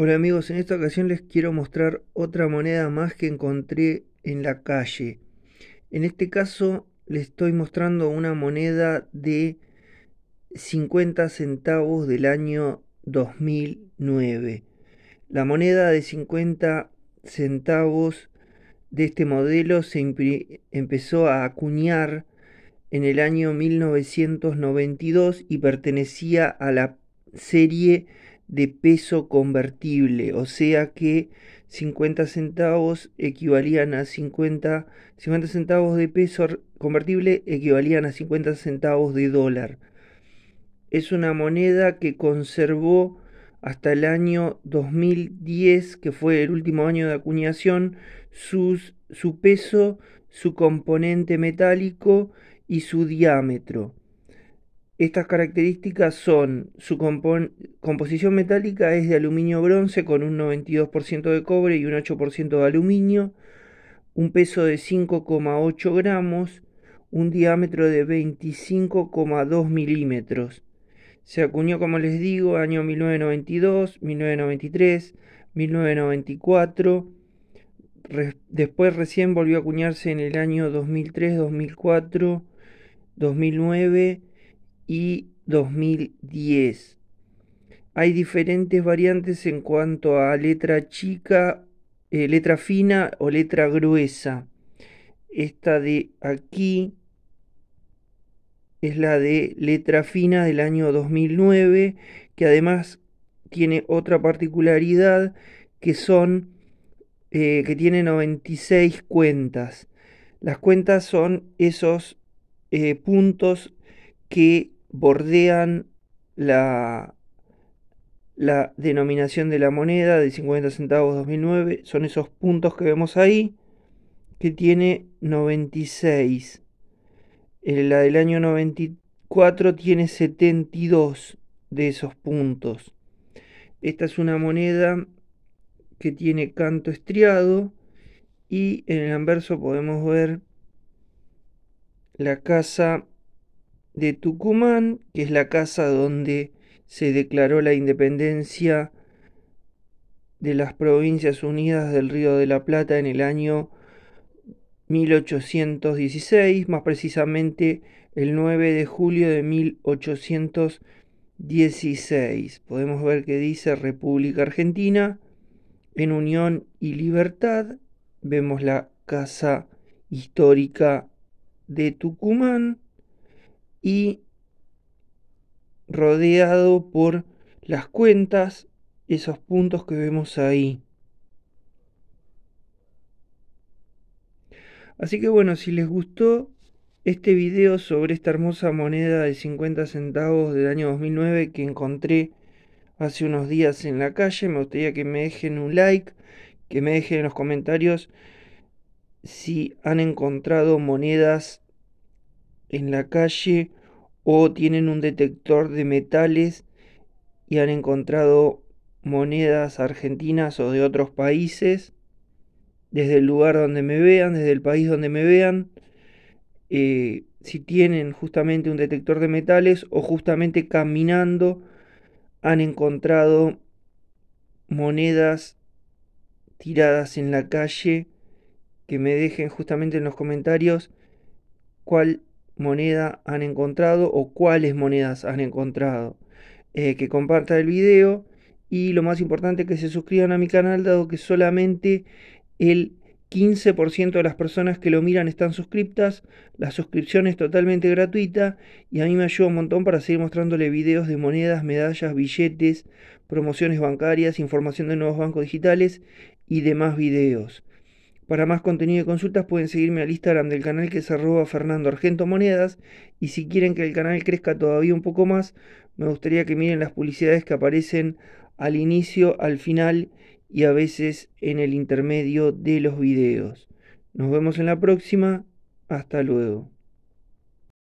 Hola amigos, en esta ocasión les quiero mostrar otra moneda más que encontré en la calle. En este caso les estoy mostrando una moneda de 50 centavos del año 2009. La moneda de 50 centavos de este modelo se empezó a acuñar en el año 1992 y pertenecía a la serie de peso convertible, o sea que 50 centavos equivalían a 50, centavos de peso convertible equivalían a 50 centavos de dólar. Es una moneda que conservó hasta el año 2010, que fue el último año de acuñación, su peso, su componente metálico y su diámetro. Estas características son su composición metálica es de aluminio bronce con un 92% de cobre y un 8% de aluminio, un peso de 5,8 gramos, un diámetro de 25,2 milímetros. Se acuñó, como les digo, año 1992, 1993, 1994. después recién volvió a acuñarse en el año 2003, 2004, 2009 y 2010. Hay diferentes variantes en cuanto a letra chica, eh, letra fina o letra gruesa. Esta de aquí es la de letra fina del año 2009, que además tiene otra particularidad que son eh, que tiene 96 cuentas. Las cuentas son esos eh, puntos que bordean la, denominación de la moneda de 50 centavos 2009. Son esos puntos que vemos ahí, que tiene 96. Eh, la del año 94 tiene 72 de esos puntos. Esta es una moneda que tiene canto estriado y en el anverso podemos ver la casa de Tucumán, que es la casa donde se declaró la independencia de las Provincias Unidas del Río de la Plata en el año 1816, más precisamente el 9 de julio de 1816. Podemos ver que dice República Argentina, en unión y libertad. Vemos la casa histórica de Tucumán y rodeado por las cuentas, esos puntos que vemos ahí. Así que bueno, si les gustó este video sobre esta hermosa moneda de 50 centavos del año 2009 que encontré hace unos días en la calle, me gustaría que me dejen un like, que me dejen en los comentarios si han encontrado monedas en la calle o tienen un detector de metales y han encontrado monedas argentinas o de otros países, desde el lugar donde me vean, desde el país donde me vean, eh, si tienen justamente un detector de metales o justamente caminando han encontrado monedas tiradas en la calle, que me dejen justamente en los comentarios cuál moneda han encontrado o cuáles monedas han encontrado. Eh, que comparta el video y lo más importante que se suscriban a mi canal dado que solamente el 15% de las personas que lo miran están suscriptas, la suscripción es totalmente gratuita y a mí me ayuda un montón para seguir mostrándole videos de monedas, medallas, billetes, promociones bancarias, información de nuevos bancos digitales y demás videos. Para más contenido y consultas pueden seguirme al Instagram del canal que es arroba Fernando Argento Monedas y si quieren que el canal crezca todavía un poco más, me gustaría que miren las publicidades que aparecen al inicio, al final y a veces en el intermedio de los videos. Nos vemos en la próxima, hasta luego.